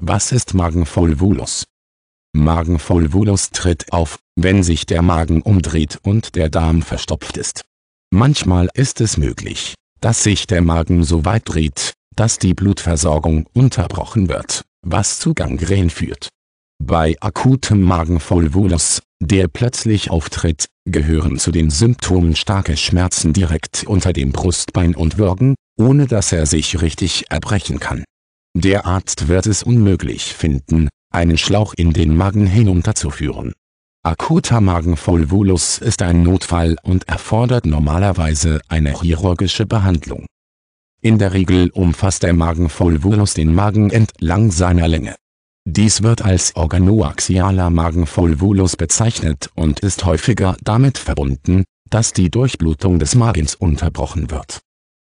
Was ist Magenvolvulus? Magenvolvulus tritt auf, wenn sich der Magen umdreht und der Darm verstopft ist. Manchmal ist es möglich, dass sich der Magen so weit dreht, dass die Blutversorgung unterbrochen wird, was zu Gangrän führt. Bei akutem Magenvolvulus, der plötzlich auftritt, gehören zu den Symptomen starke Schmerzen direkt unter dem Brustbein und Würgen, ohne dass er sich richtig erbrechen kann. Der Arzt wird es unmöglich finden, einen Schlauch in den Magen hinunterzuführen. Akuter Magenvolvulus ist ein Notfall und erfordert normalerweise eine chirurgische Behandlung. In der Regel umfasst der Magenvolvulus den Magen entlang seiner Länge. Dies wird als organoaxialer Magenvolvulus bezeichnet und ist häufiger damit verbunden, dass die Durchblutung des Magens unterbrochen wird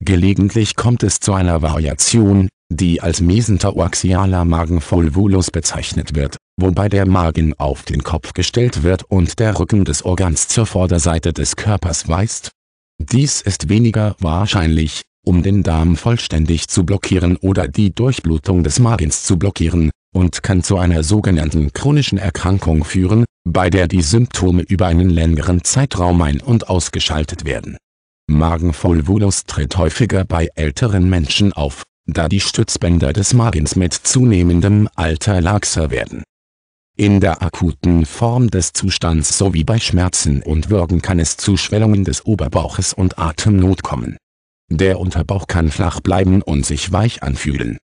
Gelegentlich kommt es zu einer Variation, die als mesentero-axialer Magenvolvulus bezeichnet wird, wobei der Magen auf den Kopf gestellt wird und der Rücken des Organs zur Vorderseite des Körpers weist. Dies ist weniger wahrscheinlich, um den Darm vollständig zu blockieren oder die Durchblutung des Magens zu blockieren, und kann zu einer sogenannten chronischen Erkrankung führen, bei der die Symptome über einen längeren Zeitraum ein- und ausgeschaltet werden Magenvolvulus tritt häufiger bei älteren Menschen auf, da die Stützbänder des Magens mit zunehmendem Alter laxer werden. In der akuten Form des Zustands sowie bei Schmerzen und Würgen kann es zu Schwellungen des Oberbauches und Atemnot kommen. Der Unterbauch kann flach bleiben und sich weich anfühlen.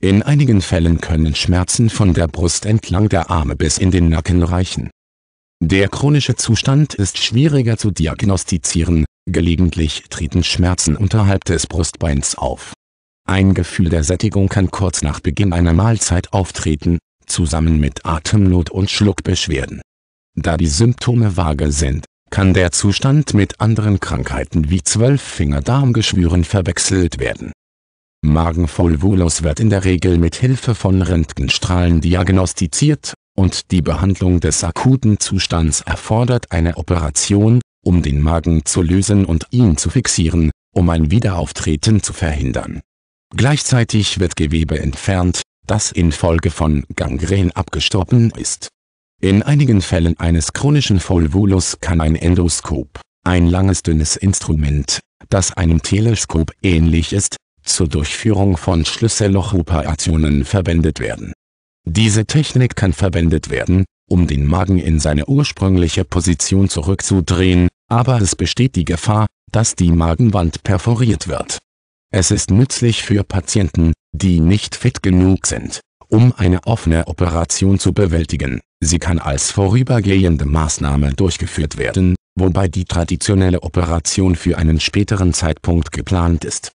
In einigen Fällen können Schmerzen von der Brust entlang der Arme bis in den Nacken reichen. Der chronische Zustand ist schwieriger zu diagnostizieren, Gelegentlich treten Schmerzen unterhalb des Brustbeins auf. Ein Gefühl der Sättigung kann kurz nach Beginn einer Mahlzeit auftreten, zusammen mit Atemnot und Schluckbeschwerden. Da die Symptome vage sind, kann der Zustand mit anderen Krankheiten wie Zwölffingerdarmgeschwüren verwechselt werden. Magenvolvulus wird in der Regel mit Hilfe von Röntgenstrahlen diagnostiziert, und die Behandlung des akuten Zustands erfordert eine Operation, um den Magen zu lösen und ihn zu fixieren, um ein Wiederauftreten zu verhindern. Gleichzeitig wird Gewebe entfernt, das infolge von Gangren abgestorben ist. In einigen Fällen eines chronischen Volvulus kann ein Endoskop, ein langes dünnes Instrument, das einem Teleskop ähnlich ist, zur Durchführung von Schlüssellochoperationen verwendet werden. Diese Technik kann verwendet werden, um den Magen in seine ursprüngliche Position zurückzudrehen, aber es besteht die Gefahr, dass die Magenwand perforiert wird. Es ist nützlich für Patienten, die nicht fit genug sind, um eine offene Operation zu bewältigen. Sie kann als vorübergehende Maßnahme durchgeführt werden, wobei die traditionelle Operation für einen späteren Zeitpunkt geplant ist